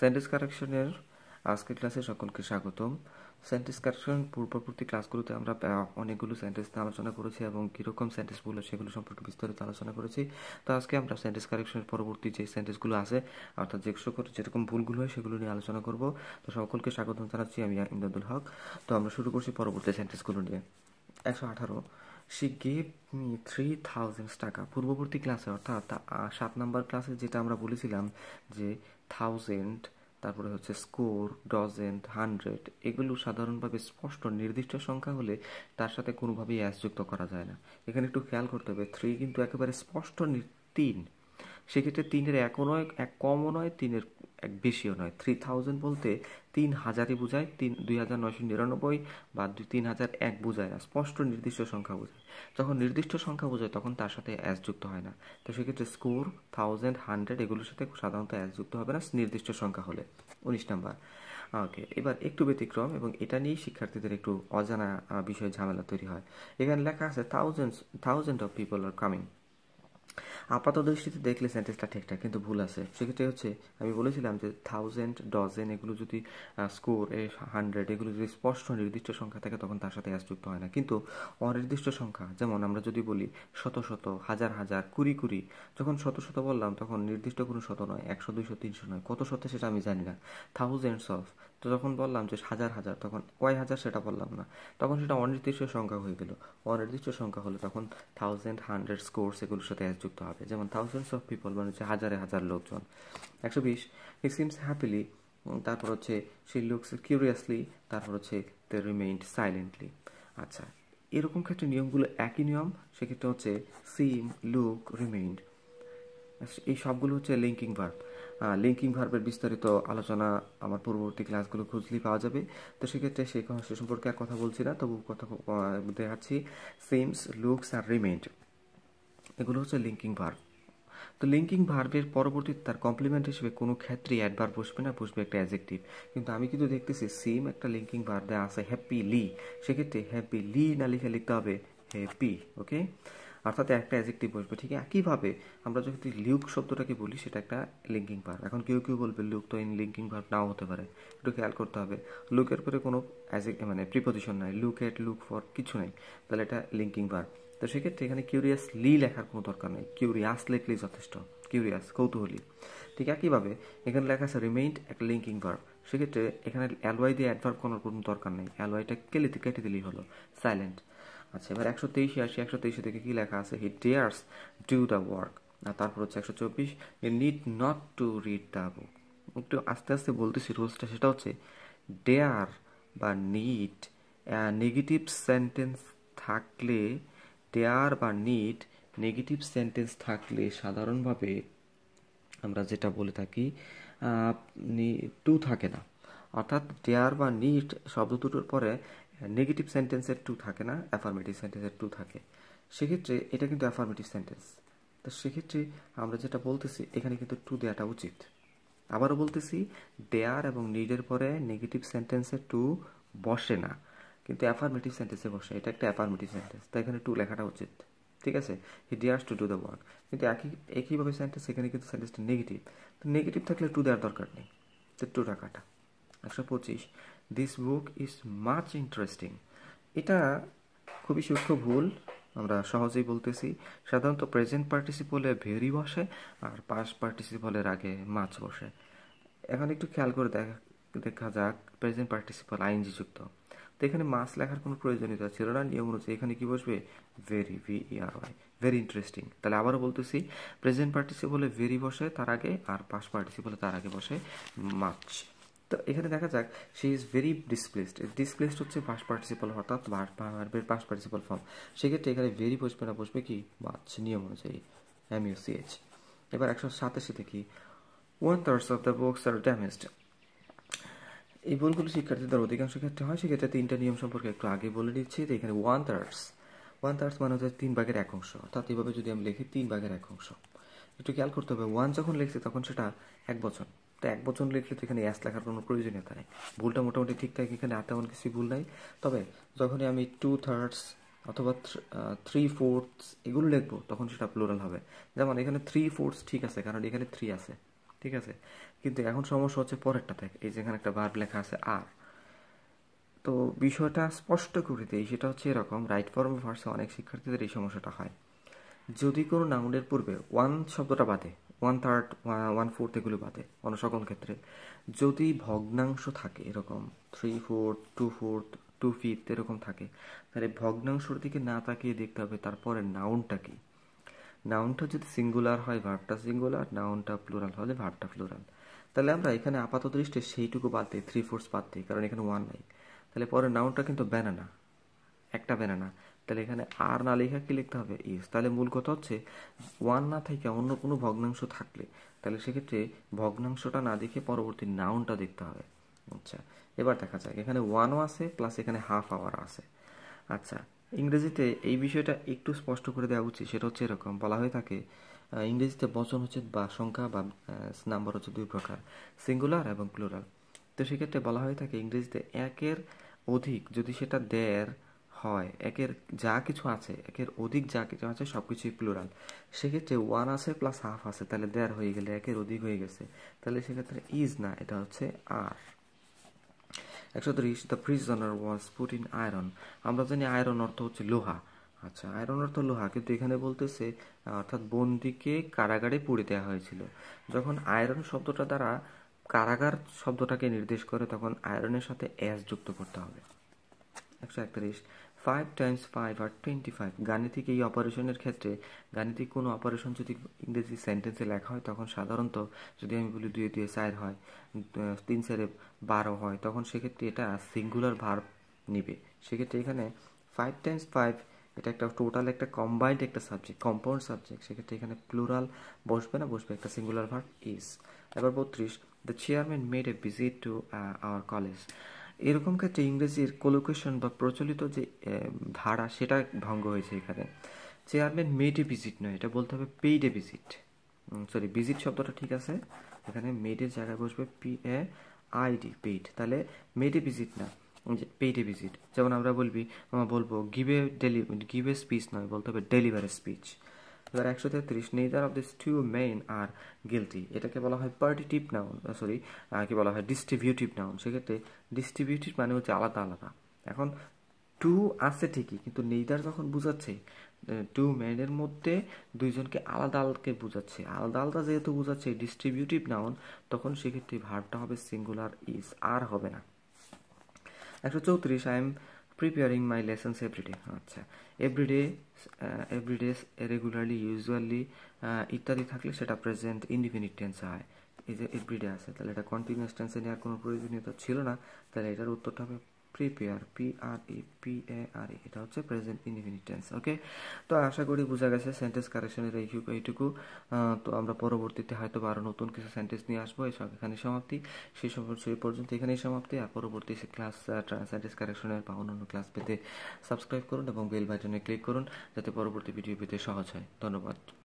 sentence কারেকশনের আজকের ক্লাসে সকলকে স্বাগতম সেন্টেন্স কারেকশন পূর্ববর্তী ক্লাসগুলোতে আমরা অনেকগুলো সেন্টেন্স নিয়ে আলোচনা করেছি এবং কীরকম সেন্টেন্সগুলো সেগুলো সম্পর্কে বিস্তারিত আলোচনা করেছি তো আজকে আমরা সেন্টেন্স কারেকশনের পরবর্তী যে সেন্টেন্সগুলো আছে অর্থাৎ যে সকল যেরকম ভুলগুলো হয় সেগুলো নিয়ে আলোচনা করব তো সকলকে স্বাগতম জানাচ্ছি আমি ইমদাদুল হক তো আমরা শুরু করছি পরবর্তী সেন্টেন্সগুলো নিয়ে একশো আঠারো she gave me three thousand টাকা পূর্ববর্তী ক্লাসে অর্থাৎ সাত নাম্বার ক্লাসে যেটা আমরা বলেছিলাম যে থাউজেন্ড তারপরে হচ্ছে স্কোর ডজেন্ড হান্ড্রেড এগুলো সাধারণভাবে স্পষ্ট নির্দিষ্ট সংখ্যা হলে তার সাথে কোনোভাবেই অ্যাস যুক্ত করা যায় না এখানে একটু খেয়াল করতে হবে থ্রি কিন্তু একেবারে স্পষ্ট তিন সেক্ষেত্রে তিনের এক নয় এক কমও নয় তিনের এক বেশিও নয় থ্রি থাউজেন্ড বলতে তিন হাজারই বোঝায় তিন দুই হাজার নয়শো নিরানব্বই বা দুই তিন হাজার এক বোঝায় না স্পষ্ট নির্দিষ্ট সংখ্যা বোঝায় যখন নির্দিষ্ট সংখ্যা বোঝায় তখন তার সাথে অ্যাস যুক্ত হয় না তো সেক্ষেত্রে স্কোর থাউজেন্ড হান্ড্রেড এগুলোর সাথে সাধারণত অ্যাস যুক্ত হবে না নির্দিষ্ট সংখ্যা হলে উনিশ নাম্বার ওকে এবার একটু ব্যতিক্রম এবং এটা নিয়েই শিক্ষার্থীদের একটু অজানা বিষয়ে ঝামেলা তৈরি হয় এখানে লেখা আছে thousands thousand of people are coming আপাত দৃষ্টিতে দেখলে সেন্টেন্সটা ঠিকঠাক কিন্তু ভুল আছে সেক্ষেত্রে হচ্ছে আমি বলেছিলাম যে থাউজেন্ড ডজেন এগুলো যদি স্কোর এ হান্ড্রেড এগুলো যদি স্পষ্ট নির্দিষ্ট সংখ্যা থাকে তখন তার সাথে অ্যাস যুক্ত হয় না কিন্তু অনির্দিষ্ট সংখ্যা যেমন আমরা যদি বলি শত শত হাজার হাজার কুড়ি কুড়ি যখন শত শত বললাম তখন নির্দিষ্ট কোনো শত নয় একশো দুইশো তিনশো নয় কত শত সেটা আমি জানি না থাউজেন্ডস অফ তো যখন বললাম যে হাজার হাজার তখন কয় হাজার সেটা বললাম না তখন সেটা অনির্দিষ্ট সংখ্যা হয়ে গেল অনির্দিষ্ট সংখ্যা হলো তখন থাউজেন্ড হান্ড্রেড স্কোর্স এগুলোর সাথে যুক্ত হবে যেমন থাউজেন্ডস অফ পিপল মানে হচ্ছে হাজারে হাজার লোকজন একশো বিশ হি সিমস হ্যাপিলি তারপর হচ্ছে সেই লুকস কিউরিয়াসলি তারপর হচ্ছে দ্য রিমেইন্ড সাইলেন্টলি আচ্ছা এরকম ক্ষেত্রে নিয়মগুলো একই নিয়ম সেক্ষেত্রে হচ্ছে সিম লুক রিমেইন্ড এই সবগুলো হচ্ছে লিঙ্কিং ভার্ব লিঙ্কিং ভার্বের বিস্তারিত আলোচনা আমার পূর্ববর্তী ক্লাসগুলো খুঁজলেই পাওয়া যাবে তো সেক্ষেত্রে সেই সে সম্পর্কে আর কথা বলছি না তবু কথা দেখাচ্ছি সিমস লুকস আর রিমেন্ট এগুলো হচ্ছে লিঙ্কিং ভার্ব তো লিঙ্কিং ভার্বের পরবর্তীতে তার কমপ্লিমেন্ট হিসেবে কোনো ক্ষেত্রে অ্যাডভার বসবে না বসবে একটা অ্যাজেক্টিভ কিন্তু আমি কিন্তু দেখতেছি সেম একটা লিঙ্কিং ভার্বে আছে হ্যাপি লি সেক্ষেত্রে হ্যাপি লি না লিখে লিখতে হবে হ্যাপি ওকে অর্থাৎ একটা অ্যাজেক্টিভ বসবে ঠিক আছে একইভাবে আমরা যদি লিউক শব্দটাকে বলি সেটা একটা লিঙ্কিং ভার্ব এখন কেউ কেউ বলবে লুক তো ইন লিঙ্কিং ভার্ব নাও হতে পারে একটু খেয়াল করতে হবে লুকের পরে কোনো মানে প্রিপোজিশন নাই লুক এট লুক ফর কিছু নাই তাহলে এটা লিঙ্কিং ভার্ব তো সেক্ষেত্রে এখানে কিউরিয়াস লি লেখার কোনো দরকার নেই কিউরিয়াস লেখলেই যথেষ্ট কিউরিয়াস কৌতূহলী ঠিক একইভাবে এখানে লেখা আছে রিমেইন্ড একটা লিঙ্কিং ভার্ব সেক্ষেত্রে এখানে অ্যালওয়াই দিয়ে অ্যাডভার্ব কোনো কোনো দরকার নেই অ্যালওয়াইটা কেলিতে কেটে দিলেই হলো সাইলেন্ট আচ্ছা এবার একশো তেইশে আসি একশো তেইশে থেকে কী লেখা আছে he dares do the work আর তারপর হচ্ছে একশো চব্বিশ you need not to read the book একটু আস্তে আস্তে বলতেছি রুলসটা সেটা হচ্ছে ডেয়ার বা নিড নেগেটিভ সেন্টেন্স থাকলে ডেয়ার বা নিড নেগেটিভ সেন্টেন্স থাকলে সাধারণভাবে আমরা যেটা বলে থাকি টু থাকে না অর্থাৎ ডেয়ার বা নিট শব্দ দুটোর পরে নেগেটিভ সেন্টেন্সের টু থাকে না অ্যাফার্মেটিভ সেন্টেন্সের টু থাকে সেক্ষেত্রে এটা কিন্তু অ্যাফার্মেটিভ সেন্টেন্স তো সেক্ষেত্রে আমরা যেটা বলতেছি এখানে কিন্তু টু দেওয়াটা উচিত আবারও বলতেছি দেয়ার এবং নিডের পরে নেগেটিভ সেন্টেন্সের টু বসে না কিন্তু অ্যাফার্মেটিভ সেন্টেন্সে বসে এটা একটা অ্যাফার্মেটিভ সেন্টেন্স তাই এখানে টু লেখাটা উচিত ঠিক আছে he dare to do the work কিন্তু একই একইভাবে সেন্টেন্স এখানে কিন্তু সেন্টেন্সটা নেগেটিভ তো নেগেটিভ থাকলে টু দেওয়ার দরকার নেই তো টু টাকাটা একশো পঁচিশ this book is much interesting এটা খুবই সূক্ষ্ম ভুল আমরা সহজেই বলতেছি সাধারণত প্রেজেন্ট পার্টিসিপলে ভেরি বসে আর পাস পার্টিসিপলের আগে মাছ বসে এখন একটু খেয়াল করে দেখা দেখা যাক প্রেজেন্ট পার্টিসিপল আইনজি যুক্ত তো এখানে মাছ লেখার কোনো প্রয়োজনীয়তা ছিল না নিয়ম অনুযায়ী এখানে কি বসবে very V R Y very interesting তাহলে আবারও বলতেছি প্রেজেন্ট পার্টিসিপলে ভেরি বসে তার আগে আর পাস পার্টিসিপলে তার আগে বসে মাছ তো এখানে দেখা যাক she is very displaced displaced হচ্ছে পাস পার্টিসিপাল অর্থাৎ ভার্বের পাস পার্টিসিপাল ফর্ম সেক্ষেত্রে এখানে ভেরি বসবে না বসবে কি মাছ নিয়ম অনুযায়ী ইউ এইচ এবার একশো সাতাশি কি one thirds of the books are damaged এই বইগুলো শিক্ষার্থীদের অধিকাংশ ক্ষেত্রে হয় সেক্ষেত্রে তিনটা নিয়ম সম্পর্কে একটু আগে বলে দিচ্ছি তো এখানে ওয়ান থার্ডস ওয়ান থার্ডস মানে হচ্ছে তিন ভাগের এক অংশ অর্থাৎ এভাবে যদি আমি লিখি তিন ভাগের এক অংশ একটু খেয়াল করতে হবে ওয়ান যখন লিখছি তখন সেটা এক বছর তো এক বচন লিখলে তো এখানে অ্যাস লেখার কোনো প্রয়োজনীয়তা নেই ভুলটা মোটামুটি ঠিকঠাক এখানে আর তেমন কিছু ভুল নাই তবে যখনই আমি টু থার্ডস অথবা থ্রি ফোর্থস এগুলো লিখবো তখন সেটা প্লোরাল হবে যেমন এখানে থ্রি ফোর্থস ঠিক আছে কারণ এখানে থ্রি আছে ঠিক আছে কিন্তু এখন সমস্যা হচ্ছে পরেরটা থেকে এই যেখানে একটা ভার্ব লেখা আছে আর তো বিষয়টা স্পষ্ট করে দেই সেটা হচ্ছে এরকম রাইট ফর্ম ভার্সে অনেক শিক্ষার্থীদের এই সমস্যাটা হয় যদি কোনো নাউনের পূর্বে ওয়ান শব্দটা বাদে ওয়ান থার্ড ওয়ান ফোর্থ এগুলো বাদে অন্য সকল ক্ষেত্রে যদি ভগ্নাংশ থাকে এরকম three fourth two fourth two fifth এরকম থাকে তাহলে ভগ্নাংশর দিকে না তাকিয়ে দেখতে হবে তারপরে নাউনটা কি নাউনটা যদি সিঙ্গুলার হয় ভার্বটা সিঙ্গুলার নাউনটা প্লুরাল হলে ভার্বটা প্লুরাল তাহলে আমরা এখানে আপাতত দৃষ্টি সেইটুকু বাদ দিই থ্রি ফোর্থ বাদ দিই কারণ এখানে ওয়ান নাই তাহলে পরে নাউনটা কিন্তু ব্যানানা একটা ব্যানানা তাহলে এখানে আর না লেখা কি লিখতে হবে ইস তাহলে মূল কথা হচ্ছে ওয়ান না থেকে অন্য কোনো ভগ্নাংশ থাকলে তাহলে সেক্ষেত্রে ভগ্নাংশটা না দেখে পরবর্তী নাউনটা দেখতে হবে আচ্ছা এবার দেখা যাক এখানে ওয়ানও আছে প্লাস এখানে হাফ আওয়ার আছে আচ্ছা ইংরেজিতে এই বিষয়টা একটু স্পষ্ট করে দেওয়া উচিত সেটা হচ্ছে এরকম বলা হয়ে থাকে ইংরেজিতে বচন হচ্ছে বা সংখ্যা বা নাম্বার হচ্ছে দুই প্রকার সিঙ্গুলার এবং ক্লোরাল তো সেক্ষেত্রে বলা হয়ে থাকে ইংরেজিতে একের অধিক যদি সেটা দেয় হয় একের যা কিছু আছে একের অধিক যা কিছু আছে সব কিছুই প্লুরাল সেক্ষেত্রে ওয়ান আছে প্লাস হাফ আছে তাহলে দেয়ার হয়ে গেলে একের অধিক হয়ে গেছে তাহলে সেক্ষেত্রে ইজ না এটা হচ্ছে আর একশো ত্রিশ the prisoner was put in iron আমরা জানি আয়রন অর্থ হচ্ছে লোহা আচ্ছা আয়রন অর্থ লোহা কিন্তু এখানে বলতেছে অর্থাৎ বন্দিকে কারাগারে পুড়ে দেওয়া হয়েছিল যখন আয়রন শব্দটা দ্বারা কারাগার শব্দটাকে নির্দেশ করে তখন আয়রনের সাথে অ্যাস যুক্ত করতে হবে একশো একত্রিশ five times five are twenty five গাণিতিক এই অপারেশনের ক্ষেত্রে গাণিতিক কোনো অপারেশন যদি ইংরেজি সেন্টেন্সে লেখা হয় তখন সাধারণত যদি আমি বলি দুয়ে দুয়ে চার হয় তিন চারে বারো হয় তখন সেক্ষেত্রে এটা সিঙ্গুলার ভার্ব নিবে সেক্ষেত্রে এখানে ফাইভ টাইমস ফাইভ এটা একটা টোটাল একটা কম্বাইন্ড একটা সাবজেক্ট কম্পাউন্ড সাবজেক্ট সেক্ষেত্রে এখানে প্লুরাল বসবে না বসবে একটা সিঙ্গুলার ভার্ব ইজ এবার বত্রিশ the chairman made a visit to our college এরকম ক্ষেত্রে ইংরেজির কলোকেশন বা প্রচলিত যে ধারা সেটা ভঙ্গ হয়েছে এখানে চেয়ারম্যান এ ভিজিট নয় এটা বলতে হবে পেইডে ভিজিট সরি ভিজিট শব্দটা ঠিক আছে এখানে মেডের জায়গায় বসবে পি এ আইডি পেইড তাহলে মেডে ভিজিট না পেইডে ভিজিট যেমন আমরা বলবি বলবো বলবো গিভে ডেলি গিভে স্পিচ নয় বলতে হবে ডেলিভার স্পিচ এবার একশো তেত্রিশ neither of this two men are guilty এটাকে বলা হয় পার্টিটিভ নাউন সরি কি বলা হয় ডিস্ট্রিবিউটিভ নাউন সেক্ষেত্রে ডিস্ট্রিবিউটিভ মানে হচ্ছে আলাদা আলাদা এখন টু আছে ঠিকই কিন্তু নেইদার যখন বোঝাচ্ছে টু মেনের মধ্যে দুইজনকে আলাদা আলাদাকে বোঝাচ্ছে আলাদা আলাদা যেহেতু বোঝাচ্ছে ডিস্ট্রিবিউটিভ নাউন তখন সেক্ষেত্রে ভার্বটা হবে সিঙ্গুলার ইজ আর হবে না একশো চৌত্রিশ I am preparing my lessons every আচ্ছা এভরিডে এভরিডে রেগুলারলি ইউজুয়ালি ইত্যাদি থাকলে সেটা প্রেজেন্ট ইন্ডিফিনিট টেন্স হয় এই যে এভরিডে আছে তাহলে এটা কন্টিনিউয়াস টেন্সে নেওয়ার কোনো প্রয়োজনীয়তা ছিল না তাহলে এটার উত্তরটা হবে prepare P R E P A R E এটা হচ্ছে প্রেজেন্ট ইনডিফিনিট টেন্স ওকে তো আশা করি বোঝা গেছে সেন্টেন্স কারেকশনের এইটুকু তো আমরা পরবর্তীতে হয়তো আরও নতুন কিছু সেন্টেন্স নিয়ে আসবো এখানে সমাপ্তি সেই সেই পর্যন্ত এখানেই সমাপ্তি আর পরবর্তী ক্লাস সেন্টেন্স কারেকশনের বা অন্যান্য ক্লাস পেতে সাবস্ক্রাইব করুন এবং বেল বাটনে ক্লিক করুন যাতে পরবর্তী ভিডিও পেতে সহজ হয় ধন্যবাদ